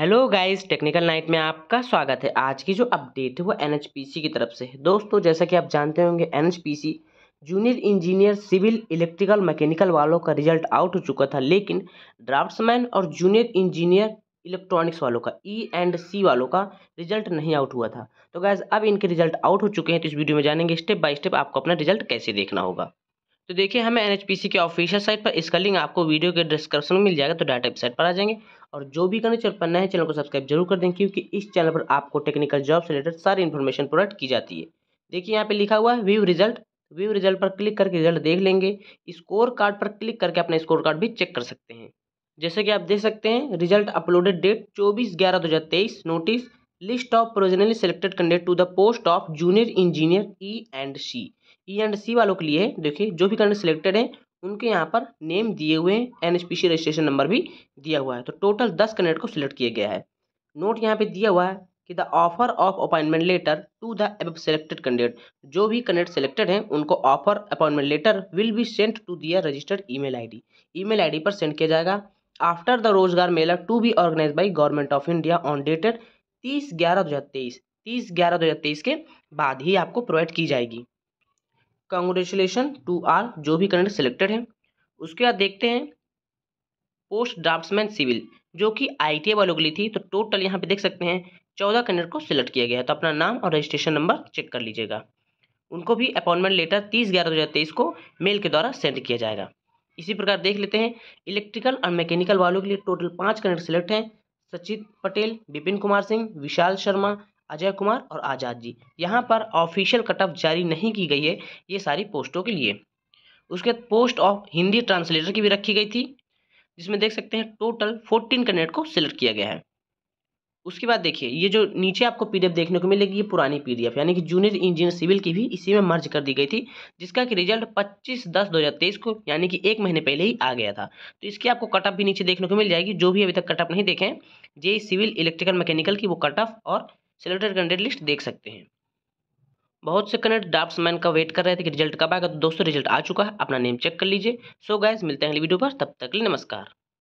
hello guys technical night में आपका स्वागत है आज की जो अपडेट है वो एन की तरफ से है दोस्तों जैसा कि आप जानते होंगे an junior engineer civil electrical mechanical वालों का रिजल्ट आउट हो चुका था लेकिन ड्राफ्ट्समैन और जूनियर इंजीनियर इलेक्ट्रॉनिक्स वालों का ई एंड सी वालों का रिजल्ट नहीं आउट हुआ था तो गाइज़ अब इनके रिजल्ट आउट हो चुके हैं तो इस वीडियो में जानेंगे स्टेप बाय स्टेप आपको अपना रिजल्ट कैसे देखना होगा तो देखिए हमें एन के ऑफिशियल साइट पर इसका लिंक आपको वीडियो के डिस्क्रिप्शन में मिल जाएगा तो डाटा वेबसाइट पर आ जाएंगे और जो भी करने चैनल पर नए चैनल को सब्सक्राइब जरूर कर दें क्योंकि इस चैनल पर आपको टेक्निकल जॉब से रिलेटेड सारी इन्फॉर्मेशन प्रोवाइड की जाती है देखिए यहाँ पे लिखा हुआ है व्यू रिजल्ट व्यू रिजल्ट पर क्लिक करके रिजल्ट देख लेंगे स्कोर कार्ड पर क्लिक करके अपना स्कोर कार्ड भी चेक कर सकते हैं जैसे कि आप देख सकते हैं रिजल्ट अपलोडेड डेट चौबीस ग्यारह दो हज़ार तेईस notice list of provisionally selected candidate to the post of junior engineer E and C E and C वालों के लिए देखिए जो भी कैंडिडेट सिलेक्टेड हैं उनके यहाँ पर नेम दिए हुए हैं एन रजिस्ट्रेशन नंबर भी दिया हुआ है तो टोटल दस कैंडिडेट को सिलेक्ट किया गया है नोट यहाँ पे दिया हुआ है कि the offer of appointment letter to the above selected candidate जो भी कैंडिडेट सेलेक्टेड हैं उनको offer appointment letter will be sent to their registered email ID email ID पर सेंड किया जाएगा after the Rozgar Mela to be organise by government of India on dated तीस ग्यारह दो हज़ार तेईस तीस ग्यारह दो हज़ार तेईस के बाद ही आपको प्रोवाइड की जाएगी कॉन्ग्रेचुलेशन टू आर जो भी करंट सिलेक्टेड हैं उसके बाद देखते हैं पोस्ट ड्राफ्टमैन सिविल जो कि आई वालों के लिए थी तो टोटल यहाँ पे देख सकते हैं चौदह कैंडिडेट को सिलेक्ट किया गया है तो अपना नाम और रजिस्ट्रेशन नंबर चेक कर लीजिएगा उनको भी अपॉइंटमेंट लेटर तीस ग्यारह दो हज़ार तेईस को मेल के द्वारा सेंड किया जाएगा इसी प्रकार देख लेते हैं इलेक्ट्रिकल और मैकेनिकल वालों के लिए टोटल पाँच कैंडिडेट सिलेक्ट हैं सचित पटेल विपिन कुमार सिंह विशाल शर्मा अजय कुमार और आज़ाद जी यहाँ पर ऑफिशियल कट ऑफ जारी नहीं की गई है ये सारी पोस्टों के लिए उसके बाद पोस्ट ऑफ हिंदी ट्रांसलेटर की भी रखी गई थी जिसमें देख सकते हैं टोटल फोर्टीन कैंडिडेट को सिलेक्ट किया गया है उसके बाद देखिए ये जो नीचे आपको पीडीएफ देखने को मिलेगी ये पुरानी पीडीएफ यानी कि जूनियर इंजीनियर सिविल की भी इसी में मर्ज कर दी गई थी जिसका कि रिजल्ट 25 दस 2023 को यानी कि एक महीने पहले ही आ गया था तो इसकी आपको कटअप भी नीचे देखने को मिल जाएगी जो भी अभी तक कटअप नहीं देखें जे सिविल इलेक्ट्रिकल मैकेनिकल की वो कटअप और सिलेक्टेड कैंडिडेट लिस्ट देख सकते हैं बहुत से कनेक्ट मैन का वेट कर रहे थे कि रिजल्ट कब आएगा तो दोस्तों रिजल्ट आ चुका है अपना नेम चेक कर लीजिए सो गैस मिलते हैं अगली वीडियो पर तब तक लिए नमस्कार